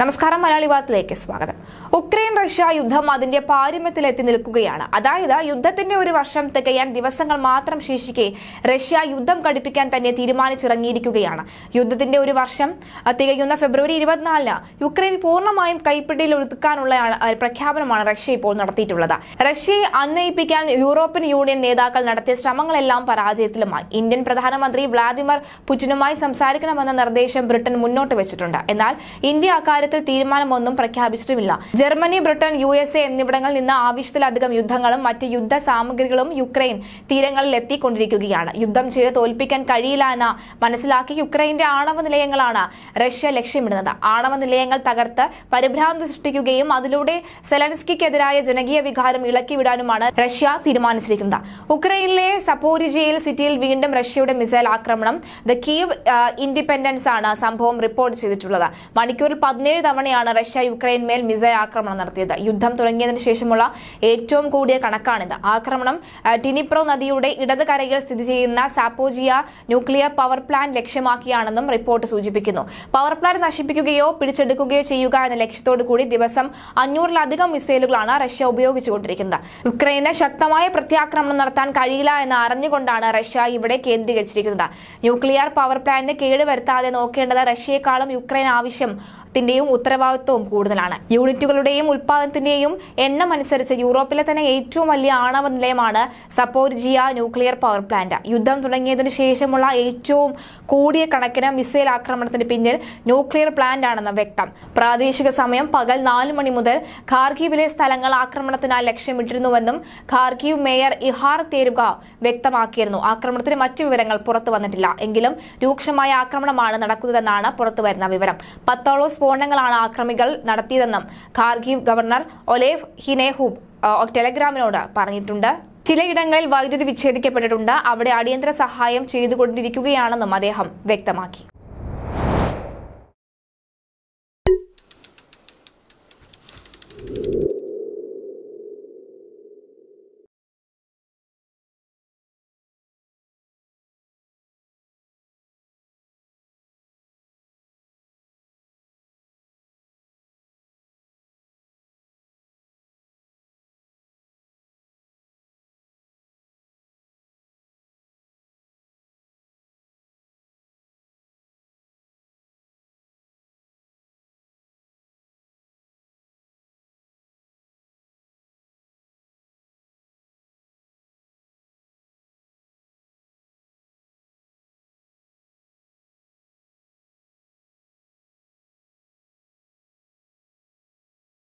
നമസ്കാരം മലയാളി വാർത്തയിലേക്ക് സ്വാഗതം ഉക്രൈൻ റഷ്യ യുദ്ധം അതിന്റെ പാരമ്യത്തിലെത്തി നിൽക്കുകയാണ് അതായത് യുദ്ധത്തിന്റെ ഒരു വർഷം തികയാൻ ദിവസങ്ങൾ മാത്രം ശേഷിക്കെ റഷ്യ യുദ്ധം കടുപ്പിക്കാൻ തന്നെ തീരുമാനിച്ചിറങ്ങിയിരിക്കുകയാണ് യുദ്ധത്തിന്റെ ഒരു വർഷം തികയുന്ന ഫെബ്രുവരി ഇരുപത്തിനാലിന് യുക്രൈൻ പൂർണ്ണമായും കൈപ്പിടിയിൽ ഒതുക്കാനുള്ള പ്രഖ്യാപനമാണ് റഷ്യ ഇപ്പോൾ നടത്തിയിട്ടുള്ളത് റഷ്യയെ അന്വയിപ്പിക്കാൻ യൂറോപ്യൻ യൂണിയൻ നേതാക്കൾ നടത്തിയ ശ്രമങ്ങളെല്ലാം പരാജയത്തിലുമായി ഇന്ത്യൻ പ്രധാനമന്ത്രി വ്ളാദിമിർ പുടിനുമായി സംസാരിക്കണമെന്ന നിർദ്ദേശം ബ്രിട്ടൻ മുന്നോട്ട് വെച്ചിട്ടുണ്ട് എന്നാൽ ഇന്ത്യ ഇക്കാര്യത്തിൽ തീരുമാനമൊന്നും പ്രഖ്യാപിച്ചിട്ടുമില്ല Germany Britain U S A എന്നിവിടങ്ങളിൽ നിന്ന് ആവശ്യത്തിലധികം യുദ്ധങ്ങളും മറ്റ് യുദ്ധ സാമഗ്രികളും യുക്രൈൻ തീരങ്ങളിൽ എത്തിക്കൊണ്ടിരിക്കുകയാണ് യുദ്ധം ചെയ്ത് തോൽപ്പിക്കാൻ കഴിയില്ല എന്ന് മനസ്സിലാക്കി യുക്രൈന്റെ ആണവ നിലയങ്ങളാണ് റഷ്യ ലക്ഷ്യമിടുന്നത് ആണവ നിലയങ്ങൾ തകർത്ത് പരിഭ്രാന്തി സൃഷ്ടിക്കുകയും അതിലൂടെ സെലൻസ്കിക്കെതിരായ ജനകീയ വികാരം ഇളക്കിവിടാനുമാണ് റഷ്യ തീരുമാനിച്ചിരിക്കുന്നത് ഉക്രൈനിലെ സപ്പോരിജിയയിൽ സിറ്റിയിൽ വീണ്ടും റഷ്യയുടെ മിസൈൽ ആക്രമണം ദ കീവ് ഇൻഡിപെൻഡൻസ് ആണ് സംഭവം റിപ്പോർട്ട് ചെയ്തിട്ടുള്ളത് മണിക്കൂറിൽ പതിനേഴ് പതിനേഴ് തവണയാണ് റഷ്യ യുക്രൈൻ മേൽ മിസൈൽ ആക്രമണം നടത്തിയത് യുദ്ധം തുടങ്ങിയതിനു ശേഷമുള്ള ഏറ്റവും കൂടിയ കണക്കാണിത് ആക്രമണം ടിനിപ്രോ നദിയുടെ ഇടത് കരയിൽ സ്ഥിതി ചെയ്യുന്ന സാപ്പോജിയ ന്യൂക്ലിയർ പവർ പ്ലാന്റ് ലക്ഷ്യമാക്കിയാണെന്നും റിപ്പോർട്ട് സൂചിപ്പിക്കുന്നു പവർ പ്ലാന്റ് നശിപ്പിക്കുകയോ പിടിച്ചെടുക്കുകയോ ചെയ്യുക എന്ന ലക്ഷ്യത്തോടു കൂടി ദിവസം അഞ്ഞൂറിലധികം മിസൈലുകളാണ് റഷ്യ ഉപയോഗിച്ചുകൊണ്ടിരിക്കുന്നത് യുക്രൈന് ശക്തമായ പ്രത്യാക്രമണം നടത്താൻ കഴിയില്ല എന്ന് അറിഞ്ഞുകൊണ്ടാണ് റഷ്യ ഇവിടെ കേന്ദ്രീകരിച്ചിരിക്കുന്നത് ന്യൂക്ലിയർ പവർ പ്ലാന്റ് കേടുവരുത്താതെ നോക്കേണ്ടത് റഷ്യയെക്കാളും യുക്രൈൻ ആവശ്യം ത്തിന്റെയും ഉത്തരവാദിത്വവും കൂടുതലാണ് യൂണിറ്റുകളുടെയും ഉൽപാദനത്തിന്റെയും എണ്ണം അനുസരിച്ച് യൂറോപ്പിലെ തന്നെ ഏറ്റവും വലിയ ആണവ നിലയമാണ് സപ്പോർജിയ ന്യൂക്ലിയർ പവർ പ്ലാന്റ് യുദ്ധം തുടങ്ങിയതിനു ശേഷമുള്ള ഏറ്റവും കൂടിയ കണക്കിന് മിസൈൽ ആക്രമണത്തിന് പിന്നിൽ ന്യൂക്ലിയർ പ്ലാന്റ് ആണെന്ന് വ്യക്തം പ്രാദേശിക സമയം പകൽ നാല് മണി മുതൽ ഖാർഗീവിലെ സ്ഥലങ്ങൾ ആക്രമണത്തിനായി ലക്ഷ്യമിട്ടിരുന്നുവെന്നും ഖാർഗീവ് മേയർ ഇഹാർ തേരുക വ്യക്തമാക്കിയിരുന്നു ആക്രമണത്തിന് മറ്റു വിവരങ്ങൾ പുറത്തു വന്നിട്ടില്ല എങ്കിലും രൂക്ഷമായ ആക്രമണമാണ് നടക്കുന്നതെന്നാണ് പുറത്തുവരുന്ന വിവരം പത്തോളം സ്ഫോടനങ്ങളാണ് ആക്രമികൾ നടത്തിയതെന്നും ഖാർഗീവ് ഗവർണർ ഒലേവ് ഹിനേഹൂബ് ടെലഗ്രാമിനോട് പറഞ്ഞിട്ടുണ്ട് ചിലയിടങ്ങളിൽ വൈദ്യുതി വിച്ഛേദിക്കപ്പെട്ടിട്ടുണ്ട് അവിടെ അടിയന്തര സഹായം ചെയ്തുകൊണ്ടിരിക്കുകയാണെന്നും അദ്ദേഹം വ്യക്തമാക്കി